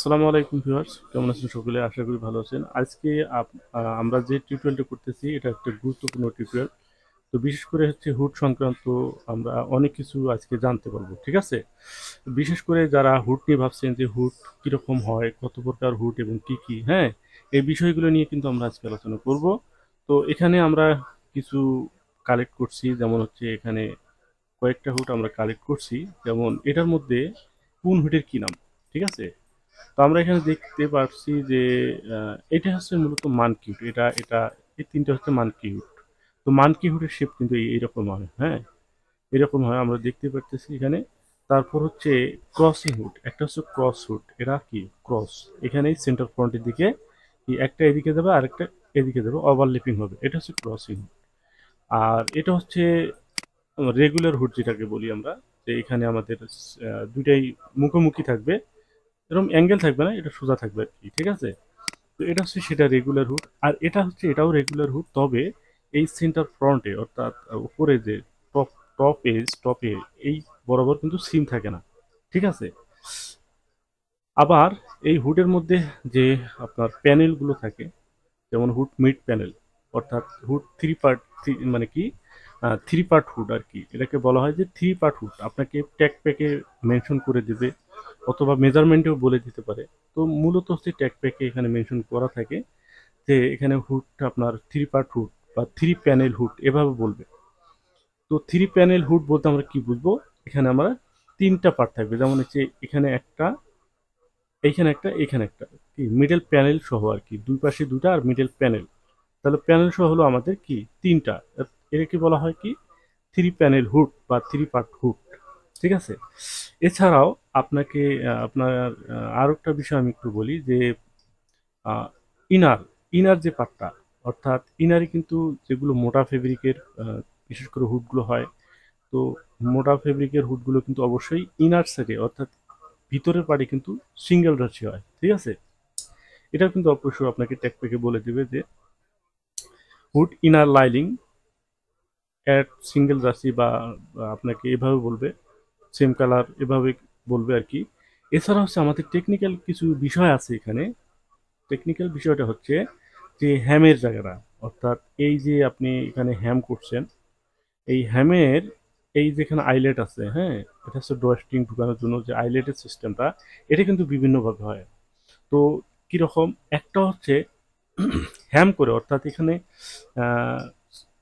আসসালামু আলাইকুম ভিউয়ার্স কেমন আছেন সকলে আশা করি ভালো আছেন আজকে আমরা যে টিউটোরিয়ালটা করতেছি এটা একটা গুরুত্বপূর্ণ টিউটোরিয়াল তো বিশেষ করে হচ্ছে হুড সংক্রান্ত আমরা অনেক কিছু আজকে জানতে পারবো ঠিক আছে বিশেষ করে যারা হুড নিয়ে ভাবছেন যে হুড কীরকম হয় কত প্রকার হুড এবং কী কী হ্যাঁ এই বিষয়গুলো নিয়ে কিন্তু আমরা আজকে আলোচনা করব তো এখানে আমরা কিছু কালেক্ট করছি যেমন হচ্ছে এখানে কয়েকটা হুড আমরা কালেক্ট করছি যেমন এটার মধ্যে কোন হুডের কী নাম ঠিক আছে তো আমরা এখানে দেখতে পাচ্ছি যে এটা হচ্ছে মূলত মানকিউট এটা এটা এই তিনটা হচ্ছে মানকিউট তো মানকিউটের শেপ কিন্তু এইরকম হয় হ্যাঁ এরকম হয় আমরা দেখতে পারতেছি এখানে তারপর হচ্ছে ক্রসিং হুড একটা হচ্ছে ক্রস হুড এরা কি ক্রস এখানে সেন্টার ফ্রন্টের দিকে একটা এদিকে যাবে একটা এদিকে যাবে ওভারলিপিং হবে এটা হচ্ছে ক্রসিং আর এটা হচ্ছে রেগুলার হুড যেটাকে বলি আমরা যে এখানে আমাদের দুইটাই মুখোমুখি থাকবে এরকম অ্যাঙ্গেল থাকবে না এটা সোজা থাকবে আর কি ঠিক আছে তো এটা হচ্ছে সেটা রেগুলার হুড আর এটা হচ্ছে এটাও রেগুলার হুড তবে এই সিনটার ফ্রন্টে অর্থাৎ উপরে যে টপ টপ এজ টপে এই বরাবর কিন্তু সিম থাকে না ঠিক আছে আবার এই হুডের মধ্যে যে আপনার প্যানেলগুলো থাকে যেমন হুড মিড প্যানেল অর্থাৎ হুড থ্রি পার্ট মানে কি থ্রি পার্ট হুড আর কি এটাকে বলা হয় যে থ্রি পার্ট হুড আপনাকে ট্যাক প্যাকে মেনশন করে দেবে অথবা মেজারমেন্টেও বলে দিতে পারে তো মূলত হচ্ছে ট্যাক প্যাকে এখানে মেনশন করা থাকে যে এখানে হুডটা আপনার থ্রি পার্ট হুড বা থ্রি প্যানেল হুড এভাবে বলবে তো থ্রি প্যানেল হুড বলতে আমরা কি বুঝবো এখানে আমরা তিনটা পার্ট থাকবে যেমন হচ্ছে এখানে একটা এইখানে একটা এখানে একটা কি মিডল প্যানেল সহ আর কি দুই পাশে দুটা আর মিডল প্যানেল তাহলে প্যানেল সহ হলো আমাদের কি তিনটা এটাকে বলা হয় কি থ্রি প্যানেল হুড বা থ্রি পার্ট হুড ঠিক আছে এছাড়াও আপনাকে আপনার আর একটা বিষয় আমি একটু বলি যে ইনার ইনার যে পাটটা অর্থাৎ ইনারে কিন্তু যেগুলো মোটা ফেব্রিকের বিশেষ করে হুডগুলো হয় তো মোটা ফেব্রিকের হুডগুলো কিন্তু অবশ্যই ইনার সাইডে অর্থাৎ ভিতরের পাড়ে কিন্তু সিঙ্গেল রাশি হয় ঠিক আছে এটা কিন্তু অবশ্যই আপনাকে ট্যাক প্যাকে বলে দেবে যে hood inner lining at single রাশি বা আপনাকে এভাবে বলবে সেম কালার এভাবে বলবে আর কি এছাড়া হচ্ছে আমাদের টেকনিক্যাল কিছু বিষয় আছে এখানে টেকনিক্যাল বিষয়টা হচ্ছে যে হ্যামের জায়গাটা অর্থাৎ এই যে আপনি এখানে হ্যাম করছেন এই হ্যামের এই যেখানে আইলেট আছে হ্যাঁ এটা হচ্ছে ডোয়েস্টিং ঢুকানোর জন্য যে আইলেটের সিস্টেমটা এটা কিন্তু বিভিন্নভাবে হয় তো কীরকম একটা হচ্ছে হ্যাম করে অর্থাৎ এখানে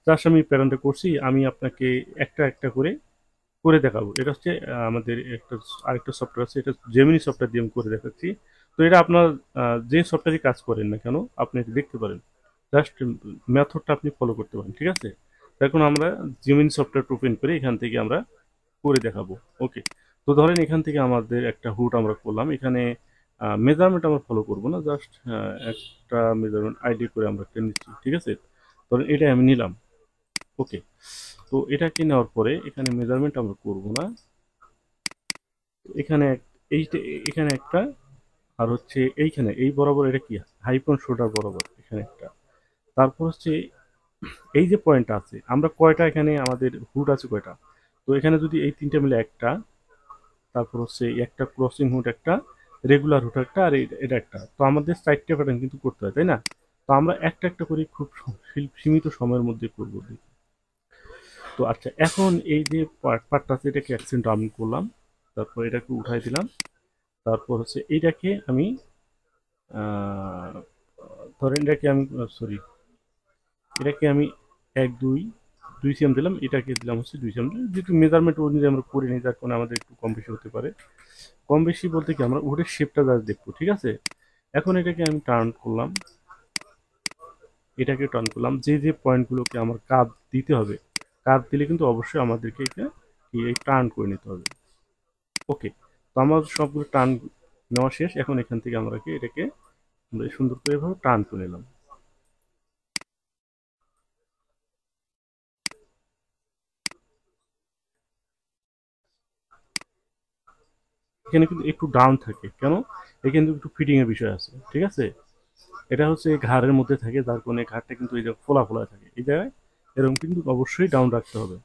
চাষ আমি প্যারানটা করছি আমি আপনাকে একটা একটা করে করে দেখাবো এটা হচ্ছে আমাদের একটা আরেকটা সফটওয়্যার আছে এটা জেমিনি সফটওয়্যার দিয়ে আমি করে দেখাচ্ছি তো এটা আপনার যে সফটওয়্যারে কাজ করেন না কেন আপনি এটা দেখতে পারেন জাস্ট মেথডটা আপনি ফলো করতে পারেন ঠিক আছে এখন আমরা জেমিনি সফটওয়্যার ওপেন করে এখান থেকে আমরা করে দেখাবো ওকে তো ধরেন এখান থেকে আমাদের একটা হুট আমরা করলাম এখানে মেজারমেন্ট আমরা ফলো করব না জাস্ট একটা মেজারমেন্ট আইডি করে আমরা একটা নিচ্ছি ঠিক আছে ধরেন এটা আমি নিলাম ওকে তো এটাকে নেওয়ার পরে এখানে মেজারমেন্ট আমরা করব না এখানে এই এখানে একটা আর হচ্ছে এইখানে এই বরাবর এটা কি হাইপন শোল্ডার বরাবর এখানে একটা তারপর হচ্ছে এই যে পয়েন্টটা আছে আমরা কয়টা এখানে আমাদের হুড আছে কয়টা তো এখানে যদি এই তিনটা মিলে একটা তারপর হচ্ছে একটা ক্রসিং হুট একটা রেগুলার হুড একটা আর এটা একটা তো আমাদের সাইডটা প্যাটার্ন কিন্তু করতে হয় তাই না তো আমরা একটা একটা করে খুব সীমিত সময়ের মধ্যে করবো দেখি তো আচ্ছা এখন এই যে পার্টটা আছে এটাকে অ্যাক্সেন্ট ডাউন করলাম তারপর এটাকে উঠাই দিলাম তারপর হচ্ছে এইটাকে আমি ধরেন এটাকে আমি সরি এটাকে আমি এক দুই দুই সিএম দিলাম এটাকে দিলাম হচ্ছে দুই সিএম যেহেতু মেজারমেন্ট অনুযায়ী আমরা করে নিই যার কারণে আমাদের একটু কম বেশি হতে পারে কম বেশি বলতে কি আমরা ওটার শেপটা যা দেখবো ঠিক আছে এখন এটাকে আমি টার্ন করলাম এটাকে টার্ন করলাম যে যে পয়েন্টগুলোকে আমার কাপ দিতে হবে কার্ভ দিলে কিন্তু অবশ্যই আমাদেরকে এটা টার্ন করে নিতে হবে ওকে তো আমার সবগুলো টার্ন নেওয়া শেষ এখন এখান থেকে আমরা এটাকে আমরা সুন্দর করে এভাবে টার্ন করে নিলাম এখানে কিন্তু একটু ডাউন থাকে কেন এখানে কিন্তু একটু ফিটিংয়ের বিষয় আছে ঠিক আছে এটা হচ্ছে ঘাড়ের মধ্যে থাকে যার কোনো ঘাড়টা কিন্তু এই যে ফোলা ফোলা থাকে এই জায়গায় এরকম কিন্তু অবশ্যই ডাউন রাখতে হবে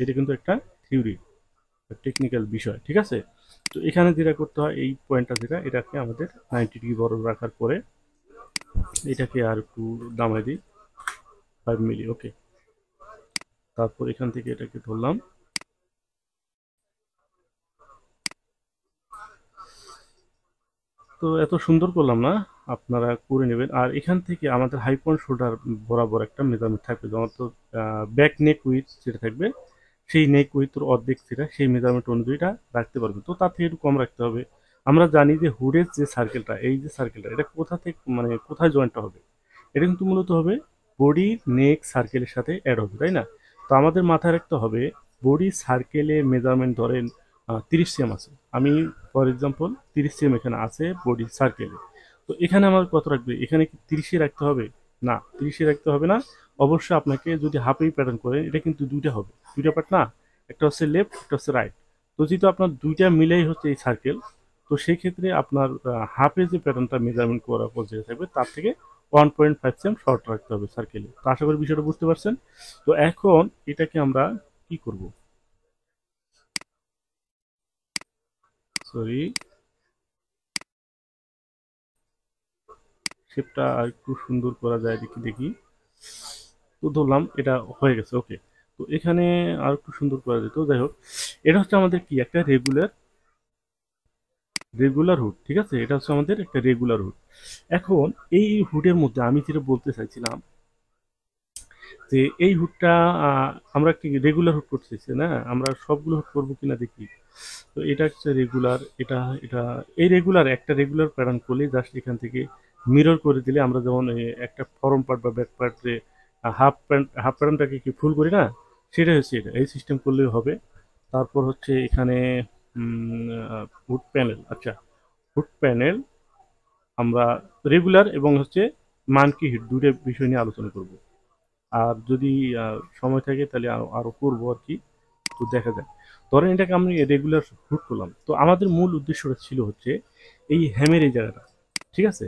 এটা কিন্তু একটা থিওরি টেকনিক্যাল বিষয় ঠিক আছে তো এখানে যেটা করতে হয় এই পয়েন্টটা যেটা এটাকে আমাদের নাইনটি ডিগ্রি বড় রাখার পরে এটাকে আর একটু দামাই দিই ফাইভ মিলি ওকে তারপর এখান থেকে এটাকে ধরলাম তো এত সুন্দর করলাম না আপনারা করে নেবেন আর এখান থেকে আমাদের হাইপন শোল্ডার বরাবর একটা মেজারমেন্ট থাকবে যেমন তো ব্যাক নেক উইথ যেটা থাকবে সেই নেক উইথ অর্ধেক সেটা সেই মেজারমেন্ট অনুযায়ীটা রাখতে পারবেন তো তার থেকে একটু কম রাখতে হবে আমরা জানি যে হুডের যে সার্কেলটা এই যে সার্কেলটা এটা কোথা থেকে মানে কোথায় জয়েন্টটা হবে এটা কিন্তু মূলত হবে বডির নেক সার্কেলের সাথে অ্যাড হবে তাই না তো আমাদের মাথায় রাখতে হবে বডি সার্কেলে মেজারমেন্ট ধরেন তিরিশ সিএম আছে আমি ফর এক্সাম্পল তিরিশ সিএম এখানে আছে বডি সার্কেলে তো এখানে আমার কত রাখবে এখানে কি তিরিশে রাখতে হবে না তিরিশে রাখতে হবে না অবশ্যই আপনাকে যদি হাফেই প্যাটার্ন করেন এটা কিন্তু দুইটা হবে দুইটা পার্ট না একটা হচ্ছে লেফট একটা হচ্ছে রাইট তো যেহেতু আপনার দুইটা মিলেই হচ্ছে এই সার্কেল তো সেই ক্ষেত্রে আপনার হাফে যে প্যাটার্নটা মেজারমেন্ট করার পজিশন থাকবে তার থেকে one point five seam short রাখতে হবে সার্কেলে তো আশা করি বিষয়টা বুঝতে পারছেন তো এখন এটাকে আমরা কি করব সরি শেপটা আর একটু সুন্দর করা যায় দেখি দেখি তো ধরলাম এটা হয়ে গেছে ওকে তো এখানে আর একটু সুন্দর করা যেত যাই হোক এটা হচ্ছে আমাদের কি একটা রেগুলার রেগুলার হুড ঠিক আছে এটা হচ্ছে আমাদের একটা রেগুলার হুড এখন এই হুডের মধ্যে আমি যেটা বলতে চাইছিলাম যে এই হুটটা আমরা কি রেগুলার হুট করতেছি না আমরা সবগুলো হুট করবো কিনা দেখি তো এটা হচ্ছে রেগুলার এটা এটা এই রেগুলার একটা রেগুলার প্যাটার্ন করলে জাস্ট এখান থেকে মিরর করে দিলে আমরা যেমন একটা ফরম পার্ট বা ব্যাক পার্ট যে হাফ প্যান্ট হাফ প্যান্টটাকে কি ফুল করি না সেটা হচ্ছে এটা এই সিস্টেম করলেও হবে তারপর হচ্ছে এখানে হুড প্যানেল আচ্ছা হুড প্যানেল আমরা রেগুলার এবং হচ্ছে মানকি হিট দুটো বিষয় নিয়ে আলোচনা করবো আর যদি সময় থাকে তাহলে আরও করবো আর কি তো দেখা যাক ধরেন এটাকে আমি রেগুলার হুট করলাম তো আমাদের মূল উদ্দেশ্যটা ছিল হচ্ছে এই হ্যামের এই জায়গাটা ঠিক আছে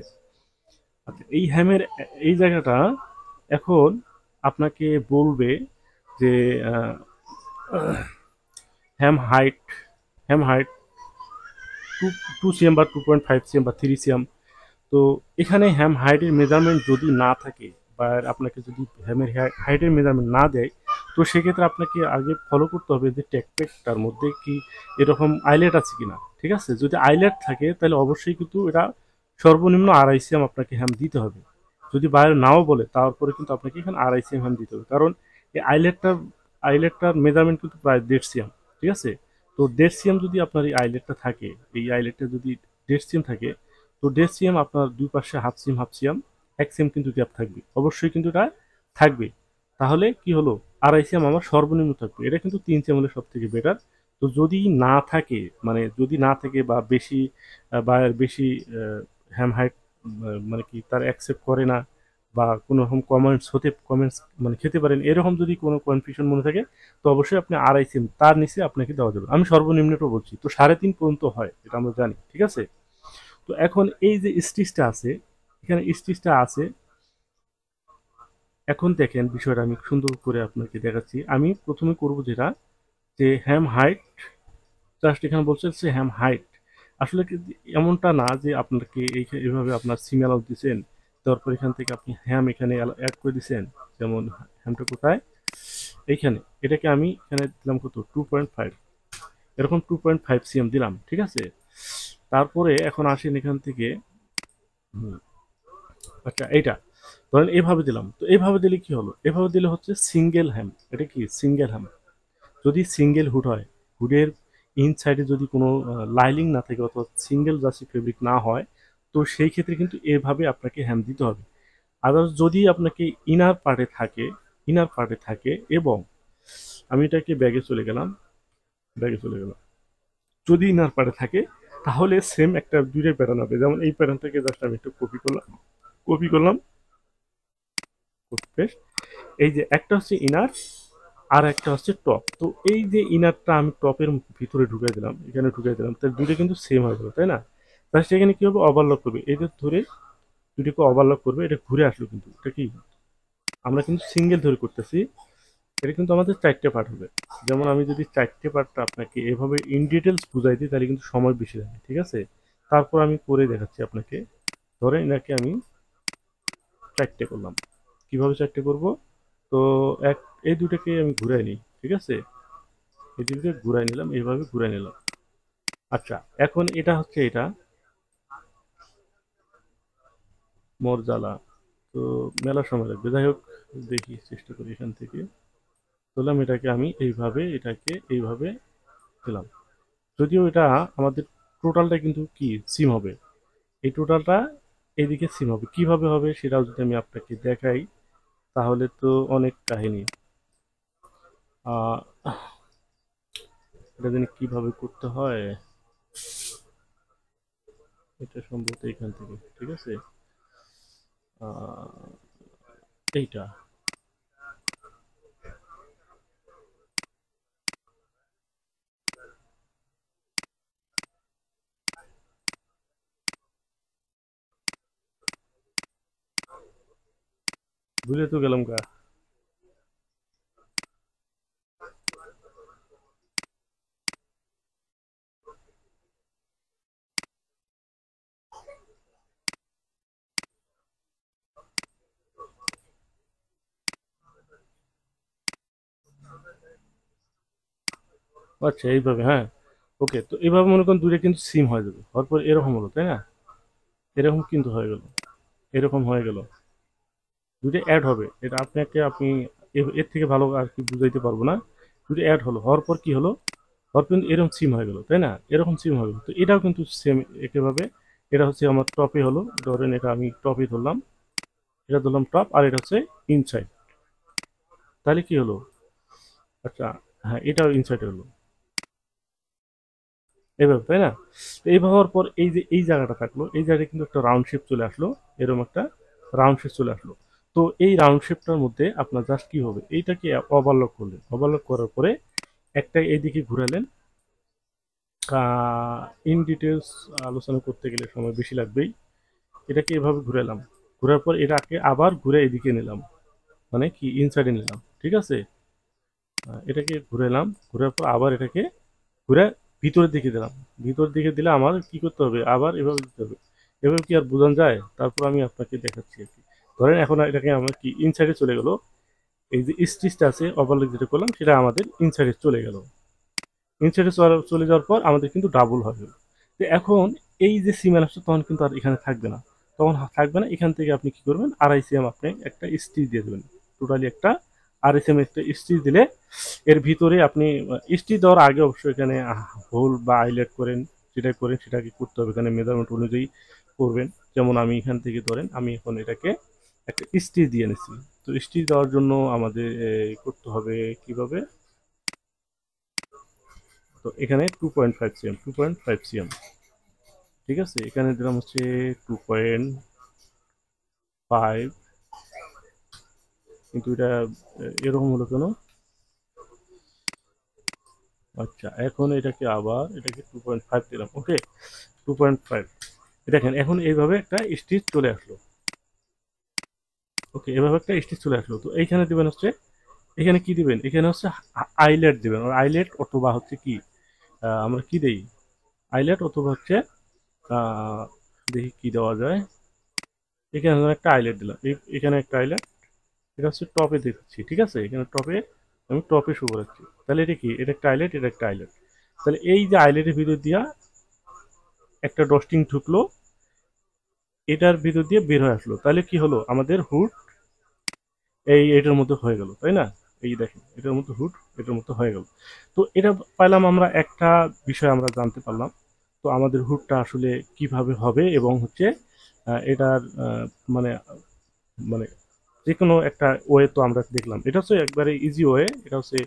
আচ্ছা এই হ্যামের এই জায়গাটা এখন আপনাকে বলবে যে hem height hem height two two CM বা টু পয়েন্ট ফাইভ সিএম বা থ্রি সিএম তো এখানে হ্যাম হাইটের মেজারমেন্ট যদি না থাকে বা আপনাকে যদি হ্যামের হ্যাঁ, হাইটের মেজারমেন্ট না দেয় তো সেক্ষেত্রে আপনাকে আগে ফলো করতে হবে যে টেকপেকটার মধ্যে কি এরকম আইলেট আছে কিনা ঠিক আছে যদি আইলেট থাকে তাহলে অবশ্যই কিন্তু এটা সর্বনিম্ন আড়াইসিএম আপনাকে হ্যাম দিতে হবে যদি বাইরে নাও বলে তারপরে কিন্তু আপনাকে এখানে আড়াইসিএম হ্যাম দিতে হবে কারণ এই আইলেটটার আইলেটটার মেজারমেন্ট কিন্তু প্রায় দেড় সিএম ঠিক আছে তো দেড় যদি আপনার এই আইলেটটা থাকে এই আইলেটটা যদি দেড় থাকে তো দেড় আপনার দুই পাশে হাফ সিএম হাফ সিএম এক সিম কিন্তু গ্যাপ থাকবে অবশ্যই কিন্তু এটা থাকবে তাহলে কি হলো আড়াই সেম আমার সর্বনিম্ন থাকবে এটা কিন্তু তিন সেম হলে সব থেকে বেটার তো যদি না থাকে মানে যদি না থাকে বা বেশি বা বেশি হ্যাম হাইট মানে কি তার অ্যাকসেপ্ট করে না বা কোনো রকম কমেন্টস হতে কমেন্টস মানে খেতে পারেন এরকম যদি কোনো কনফিউশন মনে থাকে তো অবশ্যই আপনি আড়াই সিম তার নিচে আপনাকে দেওয়া যাবে আমি সর্বনিম্নটা বলছি তো সাড়ে তিন পর্যন্ত হয় এটা আমরা জানি ঠিক আছে তো এখন এই যে স্টিচটা আছে এখানে স্টিচটা আছে এখন দেখেন বিষয়টা আমি সুন্দর করে আপনাকে দেখাচ্ছি আমি প্রথমে করব যেটা যে হ্যাম হাইট জাস্ট এখানে বলছে হ্যাম হাইট আসলে এমনটা না যে আপনাকে এইভাবে আপনার সিম অ্যালাউ দিয়েছেন তারপর এখান থেকে আপনি হ্যাম এখানে অ্যাড করে দিচ্ছেন যেমন হ্যামটা কোথায় এইখানে এটাকে আমি এখানে দিলাম কত টু পয়েন্ট ফাইভ এরকম টু পয়েন্ট ফাইভ সিএম দিলাম ঠিক আছে তারপরে এখন আসেন এখান থেকে হুম আচ্ছা এইটা ধরেন এভাবে দিলাম তো এভাবে দিলে কি হলো এভাবে দিলে হচ্ছে সিঙ্গেল হ্যাম এটা কি সিঙ্গেল হ্যাম যদি সিঙ্গেল হুড হয় হুডের ইনসাইডে যদি কোনো লাইলিং না থাকে অথবা সিঙ্গেল জার্সি ফেব্রিক না হয় তো সেই ক্ষেত্রে কিন্তু এভাবে আপনাকে হ্যাম দিতে হবে আদার্স যদি আপনাকে ইনার পার্টে থাকে ইনার পার্টে থাকে এবং আমি এটাকে ব্যাগে চলে গেলাম ব্যাগে চলে গেলাম যদি ইনার পার্টে থাকে তাহলে সেম একটা দুইটাই প্যাটার্ন হবে যেমন এই প্যাটার্নটাকে জাস্ট আমি একটু কপি করলাম কপি করলাম এই যে একটা হচ্ছে ইনার আর একটা হচ্ছে টপ তো এই যে ইনারটা আমি টপের ভিতরে ঢুকাই দিলাম এখানে ঢুকাই দিলাম তাহলে দুটো কিন্তু সেম হয়ে গেল তাই না তার সেখানে কী হবে ওভারলক করবে এদের ধরে দুটোকে ওভারলক করবে এটা ঘুরে আসলো কিন্তু এটা কি আমরা কিন্তু সিঙ্গেল ধরে করতেছি এটা কিন্তু আমাদের চারটে পার্ট হবে যেমন আমি যদি চারটে পার্টটা আপনাকে এভাবে ইন ডিটেলস বুঝাই দিই তাহলে কিন্তু সময় বেশি লাগে ঠিক আছে তারপর আমি করে দেখাচ্ছি আপনাকে ধরে এনাকে আমি চারটে করলাম কিভাবে চারটে করব তো এক এই দুটাকে আমি ঘুরাই নিই ঠিক আছে এই দুটোকে ঘুরাই নিলাম এইভাবে ঘুরাই নিলাম আচ্ছা এখন এটা হচ্ছে এটা মোর জ্বালা তো মেলা সময় লাগবে যাই হোক দেখি চেষ্টা করি এখান থেকে তোলাম এটাকে আমি এইভাবে এটাকে এইভাবে দিলাম যদিও এটা আমাদের টোটালটা কিন্তু কি সিম হবে এই টোটালটা এদিকে সিম হবে কীভাবে হবে সেটাও যদি আমি আপনাকে দেখাই তাহলে তো অনেক কাহিনী এটা যেন কীভাবে করতে হয় এটা সম্ভবত এখান থেকে ঠিক আছে এইটা ভুলে তো গেলাম কা আচ্ছা এইভাবে হ্যাঁ ওকে তো এইভাবে মনে করুন দূরে কিন্তু সিম হয়ে যাবে হওয়ার পর এরকম হলো তাই না এরকম কিন্তু হয়ে গেল এরকম হয়ে গেল দুটো অ্যাড হবে এটা আপনাকে আপনি এর থেকে ভালো আর কি বুঝাইতে পারবো না দুটো অ্যাড হলো হওয়ার পর কি হলো হওয়ার কিন্তু এরকম সিম হয়ে গেলো তাই না এরকম সিম হয়ে গেলো তো এটাও কিন্তু সেম একেভাবে এটা হচ্ছে আমার টপে হলো ধরেন এটা আমি টপে ধরলাম এটা ধরলাম টপ আর এটা হচ্ছে ইনসাইড তাহলে কি হলো আচ্ছা হ্যাঁ এটাও ইনসাইড হলো এইভাবে তাই না এইভাবে হওয়ার পর এই যে এই জায়গাটা থাকলো এই জায়গায় কিন্তু একটা রাউন্ড শেপ চলে আসলো এরকম একটা রাউন্ড শেপ চলে আসলো তো এই রাউন্ড শেপটার মধ্যে আপনার জাস্ট কি হবে এইটাকে ওভারলক করলেন ওভারলক করার পরে একটা এইদিকে ঘুরালেন ইন ডিটেলস আলোচনা করতে গেলে সময় বেশি লাগবেই এটাকে এভাবে ঘুরালাম ঘোরার পর এটাকে আবার ঘুরে এদিকে নিলাম মানে কি ইনসাইডে নিলাম ঠিক আছে এটাকে ঘুরালাম ঘোরার পর আবার এটাকে ঘুরে ভিতরের দিকে দিলাম ভিতরের দিকে দিলে আমার কি করতে হবে আবার এভাবে দিতে হবে এভাবে কি আর বোঝানো যায় তারপর আমি আপনাকে দেখাচ্ছি আর কি ধরেন এখন এটাকে আমরা কি ইনসাইডে চলে গেল এই যে স্টিচটা আছে ওভারলেক যেটা করলাম সেটা আমাদের ইনসাইডে চলে গেল ইনসাইডে চলে যাওয়ার পর আমাদের কিন্তু ডাবল হবে তো এখন এই যে সিমেল আসছে তখন কিন্তু আর এখানে থাকবে না তখন থাকবে না এখান থেকে আপনি কি করবেন আড়াই সিএম আপনি একটা স্টিচ দিয়ে দেবেন টোটালি একটা আড়াই সিএম একটা স্টিচ দিলে এর ভিতরে আপনি স্টিচ দেওয়ার আগে অবশ্যই এখানে হোল বা আইলেট করেন যেটা করেন সেটাকে করতে হবে এখানে মেজারমেন্ট অনুযায়ী করবেন যেমন আমি এখান থেকে ধরেন আমি এখন এটাকে একটা স্টিচ দিয়ে নিছি তো স্টিচ দেওয়ার জন্য আমাদের করতে হবে কিভাবে তো এখানে two point five CM two point five CM ঠিক আছে এখানে দিলাম হচ্ছে টু পয়েন্ট ফাইভ কিন্তু এটা এরকম হলো কেন আচ্ছা এখন এটাকে আবার এটাকে টু পয়েন্ট ফাইভ দিলাম ওকে টু পয়েন্ট ফাইভ দেখেন এখন এইভাবে একটা স্টিচ চলে আসলো ওকে এভাবে একটা স্টিচ চলে আসলো তো এইখানে দিবেন হচ্ছে এখানে কি দিবেন এখানে হচ্ছে আইলেট দিবেন আইলেট অথবা হচ্ছে কি আমরা কি দেই আইলেট অথবা হচ্ছে দেখি কি দেওয়া যায় এখানে একটা আইলেট দিলাম এখানে একটা আইলেট এটা হচ্ছে টপে দেখাচ্ছি ঠিক আছে এখানে টপে আমি টপে শো করাচ্ছি তাহলে এটা কি এটা একটা আইলেট এটা একটা আইলেট তাহলে এই যে আইলেটের ভিতর দিয়া একটা ডস্টিং ঢুকলো এটার ভিতর দিয়ে বের হয়ে আসলো তাহলে কি হলো আমাদের হুড এই এটার মতো হয়ে গেল তাই না এই দেখেন এটার মতো হুড এটার মতো হয়ে গেল তো এটা পাইলাম আমরা একটা বিষয় আমরা জানতে পারলাম তো আমাদের হুডটা আসলে কিভাবে হবে এবং হচ্ছে এটার মানে মানে যে কোনো একটা ওয়ে তো আমরা দেখলাম এটা হচ্ছে একবারে ইজি ওয়ে এটা হচ্ছে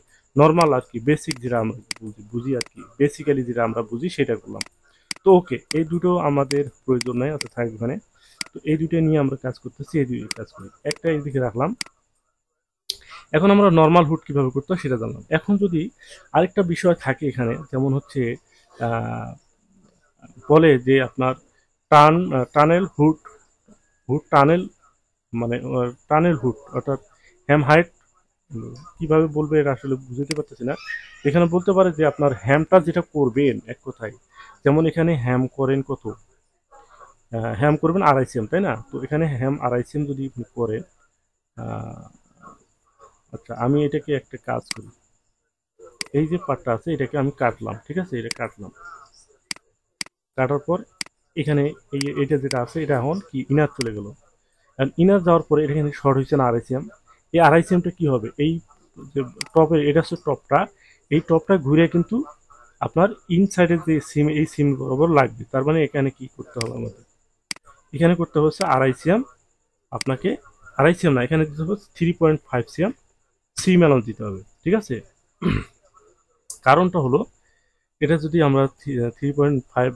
নর্মাল আর কি বেসিক যেটা আমরা বুঝি বুঝি আর কি বেসিক্যালি যেটা আমরা বুঝি সেটা করলাম তো ওকে এই দুটো আমাদের প্রয়োজন নেই অর্থাৎ থাকবে এখানে তো এই দুইটা নিয়ে আমরা কাজ করতেছি এই দুই কাজ করি একটা এইদিকে রাখলাম এখন আমরা নর্মাল হুড কীভাবে করতে সেটা জানলাম এখন যদি আরেকটা বিষয় থাকে এখানে যেমন হচ্ছে বলে যে আপনার টান টানেল হুড হুড টানেল মানে টানেল হুড অর্থাৎ হ্যাম হাইট কীভাবে বলবে এটা আসলে বুঝতে পারতেছি না এখানে বলতে পারে যে আপনার হ্যামটা যেটা করবেন এক কথায় যেমন এখানে হ্যাম করেন কত হ্যাম করবেন আড়াই সিএম তাই না তো এখানে হ্যাম আড়াই সিএম যদি করে আচ্ছা আমি এটাকে একটা কাজ করি এই যে পাটটা আছে এটাকে আমি কাটলাম ঠিক আছে এটা কাটলাম কাটার পর এখানে এই এটা যেটা আছে এটা এখন কি ইনার চলে গেল কারণ ইনার যাওয়ার পরে এটা এখানে শর্ট হয়েছে না আড়াই সিএম এই আড়াই সিএমটা কী হবে এই যে টপের এটা হচ্ছে টপটা এই টপটা ঘুরে কিন্তু আপনার ইনসাইডের যে সিম এই সিম বরাবর লাগবে তার মানে এখানে কি করতে হবে আমাদের এখানে করতে হচ্ছে আড়াই সিএম আপনাকে আড়াই সিএম না এখানে দিতে হবে থ্রি পয়েন্ট ফাইভ সিএম সি মেলন দিতে হবে ঠিক আছে কারণটা হলো এটা যদি আমরা থ্রি পয়েন্ট ফাইভ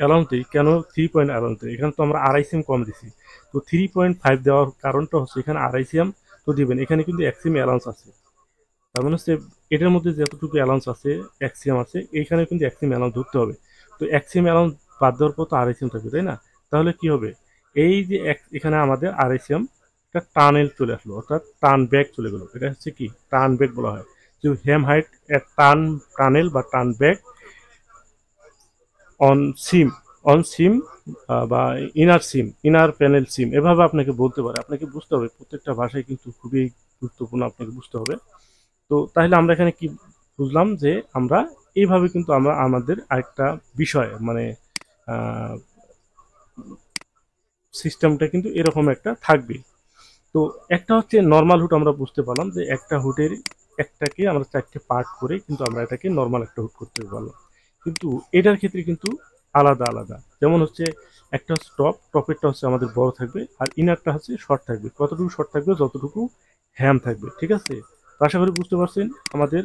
অ্যালাউন্ট দিই কেন থ্রি পয়েন্ট অ্যালাউন্ট দিই এখানে তো আমরা আড়াই সিএম কম দিছি তো থ্রি পয়েন্ট ফাইভ দেওয়ার কারণটা হচ্ছে এখানে আড়াই সিএম তো দেবেন এখানে কিন্তু এক সিএম অ্যালাউন্স আছে তার মানে হচ্ছে এটার মধ্যে যতটুকু অ্যালাউন্স আছে এক সিএম আছে এইখানে কিন্তু এক সিএম অ্যালাউন্স ধরতে হবে তো এক সিএম অ্যালাউন্স বাদ দেওয়ার পর তো আড়াই সিএম থাকবে তাই না তাহলে কি হবে এই যে এখানে আমাদের আর এসিএম একটা টানেল চলে আসলো অর্থাৎ টান ব্যাক চলে গেলো এটা হচ্ছে কি টান ব্যাক বলা হয় যে হেম হাইট টান টানেল বা টান back on seam on seam বা inner seam inner panel seam এভাবে আপনাকে বলতে পারে আপনাকে বুঝতে হবে প্রত্যেকটা ভাষায় কিন্তু খুবই গুরুত্বপূর্ণ আপনাকে বুঝতে হবে তো তাহলে আমরা এখানে কি বুঝলাম যে আমরা এইভাবে কিন্তু আমরা আমাদের আরেকটা বিষয় মানে সিস্টেমটা কিন্তু এরকম একটা থাকবে তো একটা হচ্ছে নর্মাল হুট আমরা বুঝতে পারলাম যে একটা হুটের একটাকে আমরা চারটে পার্ট করে কিন্তু আমরা এটাকে নর্মাল একটা হুট করতে পারলাম কিন্তু এটার ক্ষেত্রে কিন্তু আলাদা আলাদা যেমন হচ্ছে একটা হচ্ছে টপেরটা হচ্ছে আমাদের বড় থাকবে আর ইনারটা হচ্ছে শর্ট থাকবে কতটুকু শর্ট থাকবে যতটুকু হ্যাম থাকবে ঠিক আছে আশা করি বুঝতে পারছেন আমাদের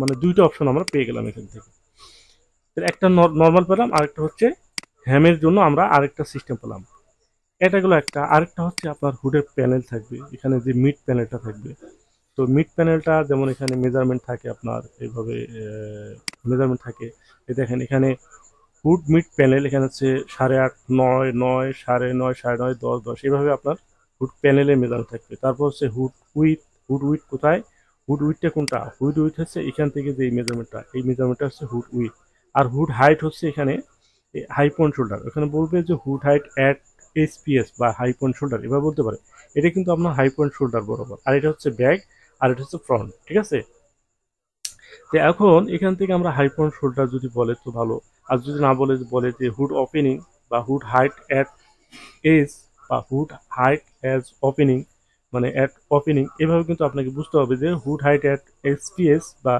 মানে দুইটা অপশন আমরা পেয়ে গেলাম এখান থেকে একটা নর্মাল পেলাম আরেকটা হচ্ছে হ্যামের জন্য আমরা আরেকটা সিস্টেম পেলাম এটা গুলো একটা আরেকটা হচ্ছে আপনার হুডের প্যানেল থাকবে এখানে যে মিড প্যানেলটা থাকবে তো মিড প্যানেলটা যেমন এখানে মেজারমেন্ট থাকে আপনার এইভাবে মেজারমেন্ট থাকে এই দেখেন এখানে হুড মিড প্যানেল এখানে হচ্ছে সাড়ে আট নয় নয় সাড়ে নয় সাড়ে নয় দশ দশ এভাবে আপনার হুড প্যানেলে মেজারমেন্ট থাকবে তারপর হচ্ছে হুড উইথ হুড উইথ কোথায় হুড উইথটা কোনটা হুড উইথ হচ্ছে এখান থেকে যে মেজারমেন্টটা এই মেজারমেন্টটা হচ্ছে হুড উইথ আর হুড হাইট হচ্ছে এখানে হাই পয়েন্ট শোল্ডার এখানে বলবে যে হুড হাইট অ্যাট এইচপিএস বা হাই পয়েন্ট শোল্ডার এভাবে বলতে পারে এটা কিন্তু আপনার হাই পয়েন্ট শোল্ডার বরাবর আর এটা হচ্ছে ব্যাক আর এটা হচ্ছে ফ্রন্ট ঠিক আছে তো এখন এখান থেকে আমরা হাই পয়েন্ট শোল্ডার যদি বলে তো ভালো আর যদি না বলে বলে যে হুড ওপেনিং বা হুড হাইট অ্যাট এস বা হুড হাইট অ্যাজ ওপেনিং মানে অ্যাট ওপেনিং এভাবে কিন্তু আপনাকে বুঝতে হবে যে হুড হাইট অ্যাট এসপিএস বা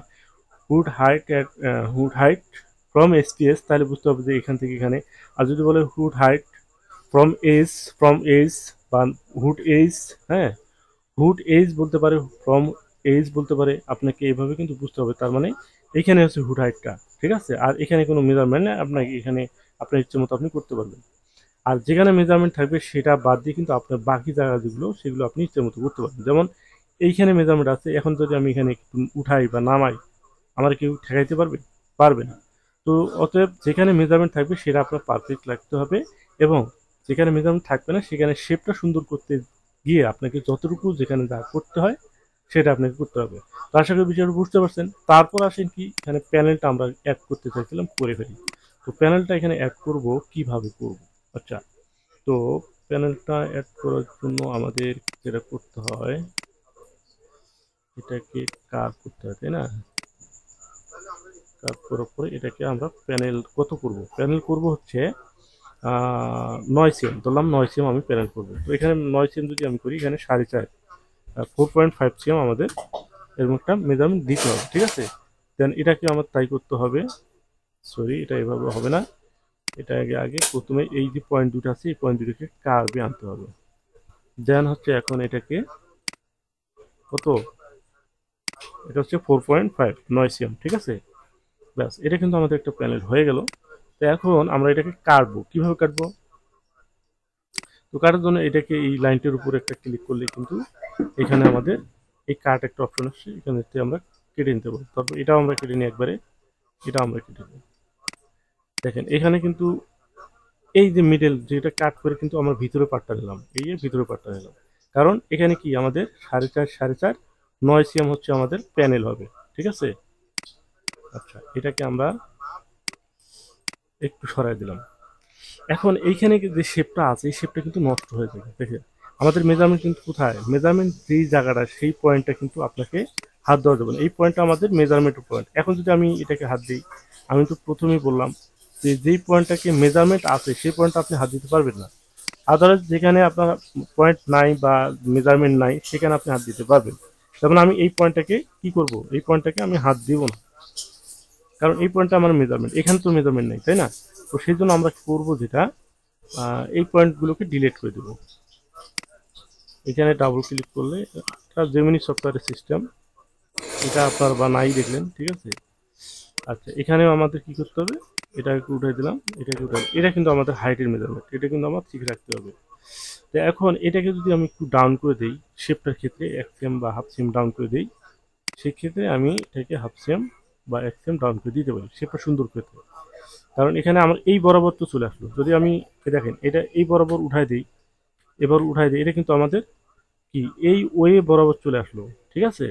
hood height at hood height from SPS তাহলে বুঝতে হবে যে এখান থেকে এখানে আর যদি বলে hood height from edge from edge বা হুড এজ হ্যাঁ হুড এজ বলতে পারে ফ্রম এজ বলতে পারে আপনাকে এভাবে কিন্তু বুঝতে হবে তার মানে এখানে হচ্ছে হুড হাইটটা ঠিক আছে আর এখানে কোনো মেজারমেন্ট নেই আপনাকে এখানে আপনার ইচ্ছে মতো আপনি করতে পারবেন আর যেখানে মেজারমেন্ট থাকবে সেটা বাদ দিয়ে কিন্তু আপনার বাকি জায়গা যেগুলো সেগুলো আপনি ইচ্ছে মতো করতে পারবেন যেমন এইখানে মেজারমেন্ট আছে এখন যদি আমি এখানে উঠাই বা নামাই আমার কেউ ঠেকাইতে পারবে পারবে না তো অতএব যেখানে মেজারমেন্ট থাকবে সেটা আপনার পারফেক্ট লাগতে হবে এবং যেখানে মেজারমেন্ট থাকবে না সেখানে শেপটা সুন্দর করতে গিয়ে আপনাকে যতটুকু যেখানে যা করতে হয় সেটা আপনাকে করতে হবে তো আশা করি বিষয়টা বুঝতে পারছেন তারপর আসেন কি এখানে প্যানেলটা আমরা অ্যাড করতে চাইছিলাম করে ফেলি তো প্যানেলটা এখানে অ্যাড করব কিভাবে করব আচ্ছা তো প্যানেলটা অ্যাড করার জন্য আমাদের যেটা করতে হয় এটাকে কার করতে হয় তাই না কার করার পরে এটাকে আমরা প্যানেল কত করব প্যানেল করব হচ্ছে নয় সিএম ধরলাম নয় সিএম আমি প্যানেল করবো তো এখানে নয় সিএম যদি আমি করি এখানে সাড়ে চার ফোর পয়েন্ট ফাইভ সিএম আমাদের এর একটা মেজারমেন্ট দিতে হবে ঠিক আছে দেন এটাকে আমার তাই করতে হবে সরি এটা এভাবে হবে না এটা আগে আগে প্রথমে এই যে পয়েন্ট দুটো আছে এই পয়েন্ট দুটোকে কার্বে আনতে হবে দেন হচ্ছে এখন এটাকে কত এটা হচ্ছে ফোর পয়েন্ট ফাইভ নয় সিএম ঠিক আছে ব্যাস এটা কিন্তু আমাদের একটা প্যানেল হয়ে গেল তো এখন আমরা এটাকে কাটবো কিভাবে কাটবো তো কাটার জন্য এটাকে এই লাইনটির উপর একটা ক্লিক করলে কিন্তু এখানে আমাদের এই কাট একটা অপশন আসছে এখানে আমরা কেটে নিতে পারবো তারপর এটাও আমরা কেটে নিই একবারে এটা আমরা কেটে নিই দেখেন এখানে কিন্তু এই যে মিডল যেটা কাট করে কিন্তু আমরা ভিতরে পাটটা নিলাম এই যে ভিতরে পাটটা নিলাম কারণ এখানে কি আমাদের সাড়ে চার সাড়ে চার নয় সিএম হচ্ছে আমাদের প্যানেল হবে ঠিক আছে আচ্ছা এটাকে আমরা একটু সরাই দিলাম এখন এইখানে যে শেপটা আছে এই শেপটা কিন্তু নষ্ট হয়ে যাবে দেখে আমাদের মেজারমেন্ট কিন্তু কোথায় মেজারমেন্ট যেই জায়গাটা সেই পয়েন্টটা কিন্তু আপনাকে হাত দেওয়া যাবে না এই পয়েন্টটা আমাদের মেজারমেন্টের পয়েন্ট এখন যদি আমি এটাকে হাত দিই আমি তো প্রথমেই বললাম যে যেই পয়েন্টটাকে মেজারমেন্ট আছে সেই পয়েন্টটা আপনি হাত দিতে পারবেন না আদারওয়াইজ যেখানে আপনার পয়েন্ট নাই বা মেজারমেন্ট নাই সেখানে আপনি হাত দিতে পারবেন যেমন মানে আমি এই পয়েন্টটাকে কি করব এই পয়েন্টটাকে আমি হাত দিব না কারণ এই পয়েন্টটা আমার মেজারমেন্ট এখানে তো মেজারমেন্ট নেই তাই না তো সেই জন্য আমরা করবো যেটা এই পয়েন্টগুলোকে ডিলিট করে দেব এখানে ডাবল ক্লিক করলে এটা জেমিনি সফটওয়্যারের সিস্টেম এটা আপনার বা নাই দেখলেন ঠিক আছে আচ্ছা এখানেও আমাদের কি করতে হবে এটাকে উঠাই দিলাম এটাকে উঠাই এটা কিন্তু আমাদের হাইটের মেজারমেন্ট এটা কিন্তু আমার ঠিক রাখতে হবে তো এখন এটাকে যদি আমি একটু ডাউন করে দিই শেপটার ক্ষেত্রে এক সেম বা হাফ সেম ডাউন করে দিই সেক্ষেত্রে আমি এটাকে হাফ সেম বা এক সেম ডাউন করে দিতে পারি শেপটা সুন্দর করতে পারি কারণ এখানে আমার এই বরাবর তো চলে আসলো যদি আমি দেখেন এটা এই বরাবর উঠাই দিই এবার উঠাই দিই এটা কিন্তু আমাদের কি এই ওয়ে বরাবর চলে আসলো ঠিক আছে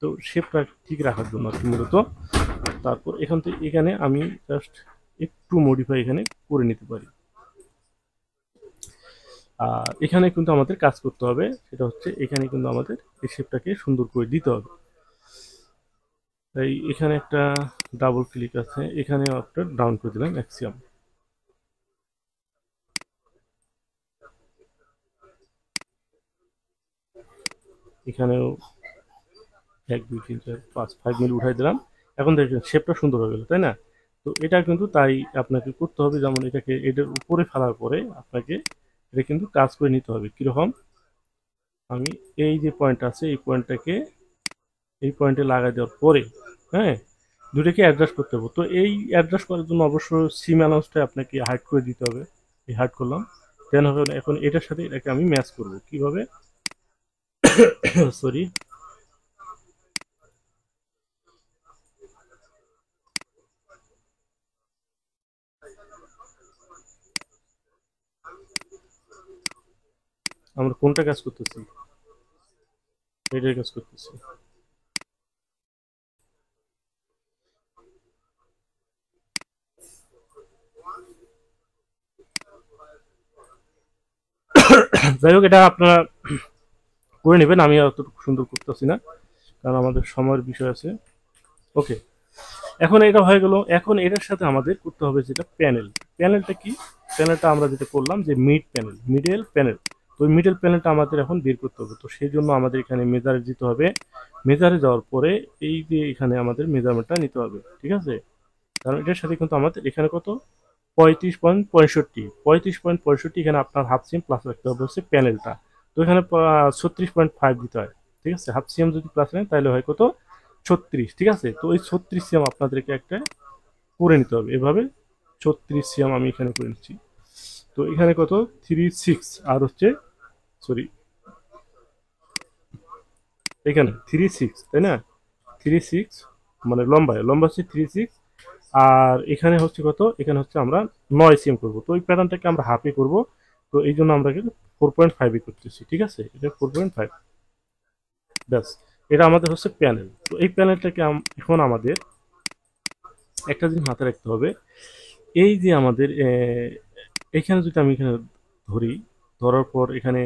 তো শেপটা ঠিক রাখার জন্য আর কি মূলত তারপর এখান থেকে এখানে আমি জাস্ট একটু মডিফাই এখানে করে নিতে পারি আর এখানে কিন্তু আমাদের কাজ করতে হবে সেটা হচ্ছে এখানে কিন্তু আমাদের এই শেপটাকে সুন্দর করে দিতে হবে তাই এখানে একটা ডাবল ক্লিক আছে এখানেও একটা ডাউন করে দিলাম ম্যাক্সিমাম এখানেও এক দুই তিন চার পাঁচ ফাইভ মিনিট উঠাই দিলাম এখন দেখবেন শেপটা সুন্দর হয়ে গেল তাই না তো এটা কিন্তু তাই আপনাকে করতে হবে যেমন এটাকে এটার উপরে ফেলার পরে আপনাকে এটা কিন্তু কাজ করে নিতে হবে কীরকম আমি এই যে পয়েন্ট আছে এই পয়েন্টটাকে এই পয়েন্টে লাগাই দেওয়ার পরে হ্যাঁ দুটাকে অ্যাডজাস্ট করতে হবে তো এই অ্যাডজাস্ট করার জন্য অবশ্য সিম অ্যালাউন্সটা আপনাকে হাইড করে দিতে হবে এই হাইড করলাম দেন হবে এখন এটার সাথে এটাকে আমি ম্যাচ করব কিভাবে সরি আমরা কোনটা কাজ করতেছি এটার কাজ করতেছি যাই হোক এটা আপনারা করে নেবেন আমি অত সুন্দর করতেছি না কারণ আমাদের সময়ের বিষয় আছে ওকে এখন এটা হয়ে গেল এখন এটার সাথে আমাদের করতে হবে যেটা প্যানেল প্যানেলটা কি প্যানেলটা আমরা যেটা করলাম যে মিড প্যানেল মিডেল প্যানেল তো ওই মিডেল প্যানেলটা আমাদের এখন বের করতে হবে তো সেই জন্য আমাদের এখানে মেজারে যেতে হবে মেজারে যাওয়ার পরে এই যে এখানে আমাদের মেজারমেন্টটা নিতে হবে ঠিক আছে কারণ এটার সাথে কিন্তু আমাদের এখানে কত পঁয়ত্রিশ পয়েন্ট পঁয়ষট্টি পঁয়ত্রিশ পয়েন্ট পঁয়ষট্টি এখানে আপনার হাফ সিএম প্লাস রাখতে হবে হচ্ছে প্যানেলটা তো এখানে ছত্রিশ পয়েন্ট ফাইভ দিতে হয় ঠিক আছে হাফ সিএম যদি প্লাস নেন তাহলে হয় কত ছত্রিশ ঠিক আছে তো ওই ছত্রিশ সিএম আপনাদেরকে একটা করে নিতে হবে এভাবে ছত্রিশ সিএম আমি এখানে করে নিচ্ছি তো এখানে কত থ্রি সিক্স আর হচ্ছে সরি এখানে থ্রি সিক্স তাই না থ্রি সিক্স মানে লম্বায় লম্বা হচ্ছে থ্রি সিক্স আর এখানে হচ্ছে কত এখানে হচ্ছে আমরা নয় সিএম করবো তো এই প্যাটার্নটাকে আমরা হাফে করব তো এই জন্য আমরা ফোর পয়েন্ট ফাইভে করতেছি ঠিক আছে এটা ফোর পয়েন্ট ফাইভ ব্যাস এটা আমাদের হচ্ছে প্যানেল তো এই প্যানেলটাকে এখন আমাদের একটা জিনিস মাথায় রাখতে হবে এই যে আমাদের এখানে যদি আমি এখানে ধরি ধরার পর এখানে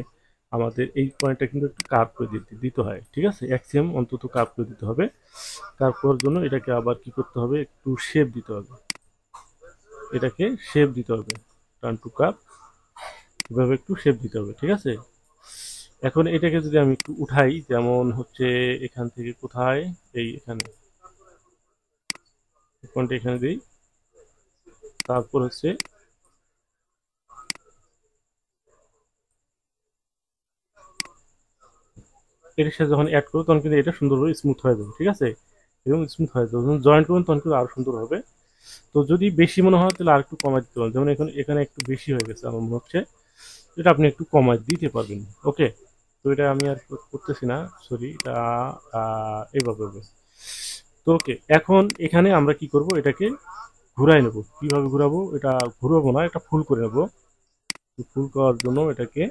আমাদের এই পয়েন্টটা কিন্তু একটু কার্ভ করে দিতে দিতে হয় ঠিক আছে অ্যাক্সিয়াম অন্তত কার্ভ করে দিতে হবে কার্ভ করার জন্য এটাকে আবার কি করতে হবে একটু শেপ দিতে হবে এটাকে শেপ দিতে হবে টান টু কাপ এভাবে একটু শেপ দিতে হবে ঠিক আছে এখন এটাকে যদি আমি একটু উঠাই যেমন হচ্ছে এখান থেকে কোথায় এই এখানে এখানে দিই তারপর হচ্ছে এটার সাথে যখন অ্যাড করবো তখন কিন্তু এটা সুন্দরভাবে স্মুথ হয়ে যাবে ঠিক আছে এবং স্মুথ হয়ে যাবে যখন জয়েন্ট করবেন তখন কিন্তু আরও সুন্দর হবে তো যদি বেশি মনে হয় তাহলে আর একটু কমাই দিতে পারেন যেমন এখন এখানে একটু বেশি হয়ে গেছে আমার মনে হচ্ছে এটা আপনি একটু কমাই দিতে পারবেন ওকে তো এটা আমি আর করতেছি না সরি এটা এইভাবে তো ওকে এখন এখানে আমরা কি করব এটাকে ঘুরাই নেব কিভাবে ঘুরাবো এটা ঘুরাবো না এটা ফুল করে নেব ফুল করার জন্য এটাকে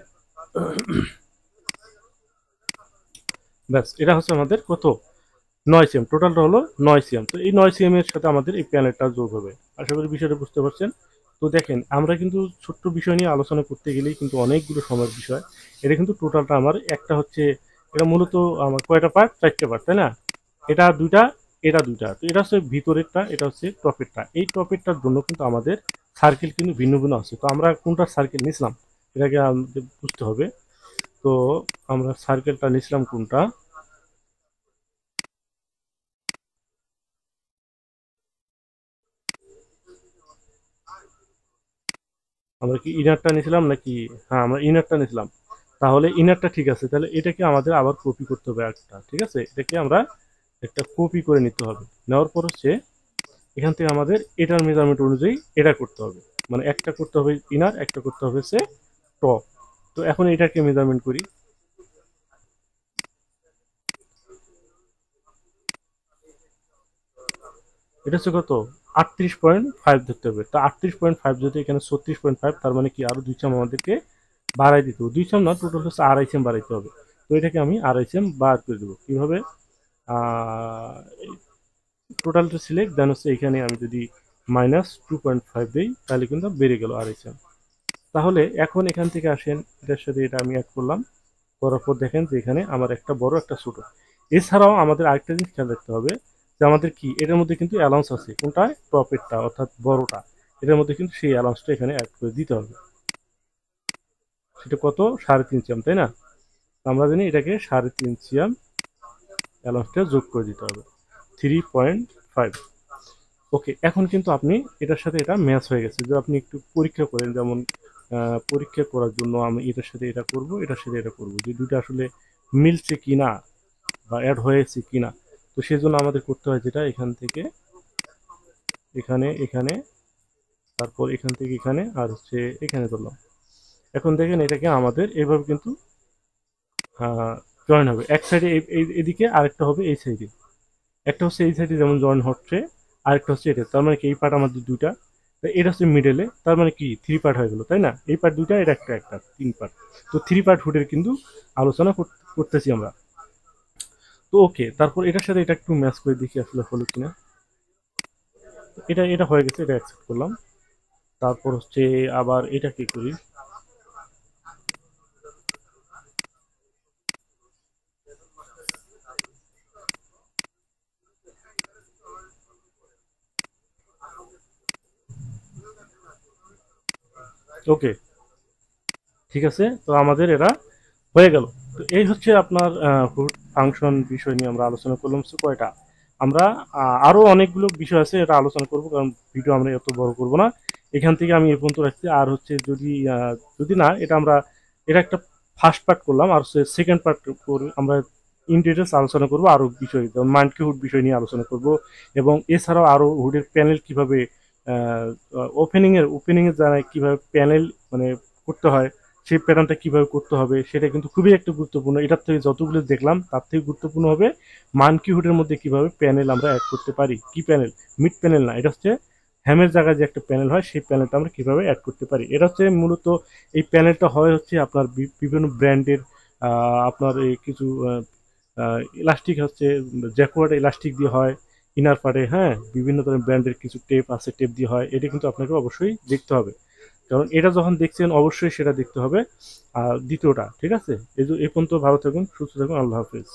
ব্যাস এটা হচ্ছে আমাদের কত নয় সিএম টোটালটা হলো নয় সিএম তো এই নয় এর সাথে আমাদের এই প্যানেলটা যোগ হবে আশা করি বিষয়টা বুঝতে পারছেন তো দেখেন আমরা কিন্তু ছোট্ট বিষয় নিয়ে আলোচনা করতে গেলেই কিন্তু অনেকগুলো সময়ের বিষয় এটা কিন্তু টোটালটা আমার একটা হচ্ছে এটা মূলত আমার কয়টা পার্ট চারটে পার্ট তাই না এটা দুইটা এটা দুইটা তো এটা হচ্ছে ভিতরেরটা এটা হচ্ছে টপেরটা এই টপেরটার জন্য কিন্তু আমাদের সার্কেল কিন্তু ভিন্ন ভিন্ন আছে তো আমরা কোনটা সার্কেল নিয়েছিলাম এটাকে আমাদের বুঝতে হবে তো আমরা সার্কেলটা নিছিলাম কোনটা আমরা কি ইনারটা নিয়েছিলাম নাকি হ্যাঁ আমরা ইনারটা নিয়েছিলাম তাহলে ইনারটা ঠিক আছে তাহলে এটাকে আমাদের আবার কপি করতে হবে একটা ঠিক আছে এটাকে আমরা একটা কপি করে নিতে হবে নেওয়ার পর হচ্ছে এখান থেকে আমাদের এটার মেজারমেন্ট অনুযায়ী এটা করতে হবে মানে একটা করতে হবে ইনার একটা করতে হবে সে টপ তো এখন এটাকে মেজারমেন্ট করি এটা হচ্ছে কত আটত্রিশ পয়েন্ট ফাইভ ধরতে হবে তো আটত্রিশ পয়েন্ট ফাইভ ধরতে এখানে ছত্রিশ পয়েন্ট ফাইভ তার মানে কি আরো দুই চাম আমাদেরকে বাড়াই দিতে হবে দুই চাম না টোটাল হচ্ছে আড়াই চাম বাড়াইতে হবে তো এটাকে আমি আড়াই চাম বার করে দেবো কীভাবে টোটালটা সিলেক্ট দেন হচ্ছে এখানে আমি যদি মাইনাস টু পয়েন্ট ফাইভ দিই তাহলে কিন্তু বেড়ে গেল আড়াই চাম তাহলে এখন এখান থেকে আসেন এটার সাথে এটা আমি অ্যাড করলাম করার পর দেখেন যে এখানে আমার একটা বড় একটা ছোটো এছাড়াও আমাদের আরেকটা জিনিস খেয়াল রাখতে হবে যে আমাদের কি এটার মধ্যে কিন্তু অ্যালাউন্স আছে কোনটায় প্রফিটটা অর্থাৎ বড়টা এটার মধ্যে কিন্তু সেই অ্যালাউন্সটা এখানে অ্যাড করে দিতে হবে সেটা কত সাড়ে তিন সিএম তাই না আমরা জানি এটাকে সাড়ে তিন সিএম অ্যালাউন্সটা যোগ করে দিতে হবে থ্রি পয়েন্ট ফাইভ ওকে এখন কিন্তু আপনি এটার সাথে এটা ম্যাচ হয়ে গেছে যদি আপনি একটু পরীক্ষা করেন যেমন পরীক্ষা করার জন্য আমি এটার সাথে এটা করব এটার সাথে এটা করব যে দুটা আসলে মিলছে কি না বা অ্যাড হয়েছে কি না তো সেজন্য আমাদের করতে হয় যেটা এখান থেকে এখানে এখানে তারপর এখান থেকে এখানে আর হচ্ছে এখানে ধরলাম এখন দেখেন এটাকে আমাদের এভাবে কিন্তু জয়েন হবে এক সাইডে এদিকে আরেকটা হবে এই সাইডে একটা হচ্ছে এই সাইডে যেমন জয়েন হচ্ছে আরেকটা হচ্ছে এটা তার মানে কি এই পার্ট আমাদের দুইটা এটা হচ্ছে মিডেলে তার মানে কি থ্রি পার্ট হয়ে গেলো তাই না এই পার্ট দুইটা এটা একটা একটা তিন পার্ট তো থ্রি পার্ট হুডের কিন্তু আলোচনা করতেছি আমরা তো ওকে তারপর এটার সাথে এটা একটু ম্যাচ করে দেখি আসলে হলো কিনা এটা এটা হয়ে গেছে এটা অ্যাকসেপ্ট করলাম তারপর হচ্ছে আবার এটা কি করি ওকে ঠিক আছে তো আমাদের এরা হয়ে গেল তো এই হচ্ছে আপনার হুড ফাংশন বিষয় নিয়ে আমরা আলোচনা করলাম কয়টা আমরা আরও অনেকগুলো বিষয় আছে এটা আলোচনা করব কারণ ভিডিও আমরা এত বড় করব না এখান থেকে আমি এ পর্যন্ত রাখছি আর হচ্ছে যদি যদি না এটা আমরা এটা একটা ফার্স্ট পার্ট করলাম আর হচ্ছে সেকেন্ড পার্ট আমরা ইন ডিটেলস আলোচনা করবো আরও বিষয় যেমন মান্টকি হুড বিষয় নিয়ে আলোচনা করব এবং এছাড়াও আরও হুডের প্যানেল কিভাবে ওপেনিংয়ের এর যারা কীভাবে প্যানেল মানে করতে হয় সেই প্যাটার্নটা কীভাবে করতে হবে সেটা কিন্তু খুবই একটা গুরুত্বপূর্ণ এটার থেকে যতগুলো দেখলাম তার থেকে গুরুত্বপূর্ণ হবে মানকি হুডের মধ্যে কীভাবে প্যানেল আমরা অ্যাড করতে পারি কি প্যানেল মিড প্যানেল না এটা হচ্ছে হ্যামের জায়গায় যে একটা প্যানেল হয় সেই প্যানেলটা আমরা কীভাবে অ্যাড করতে পারি এটা হচ্ছে মূলত এই প্যানেলটা হয় হচ্ছে আপনার বিভিন্ন ব্র্যান্ডের আপনার এই কিছু ইলাস্টিক হচ্ছে জ্যাকোয়ার্ড ইলাস্টিক দিয়ে হয় ইনার পার্টে হ্যাঁ বিভিন্ন ধরনের ব্র্যান্ডের কিছু টেপ আছে টেপ দিয়ে হয় এটা কিন্তু আপনাকে অবশ্যই দেখতে হবে কারণ এটা যখন দেখছেন অবশ্যই সেটা দেখতে হবে আর দ্বিতীয়টা ঠিক আছে এই পর্যন্ত ভালো থাকুন সুস্থ থাকুন আল্লাহ হাফিজ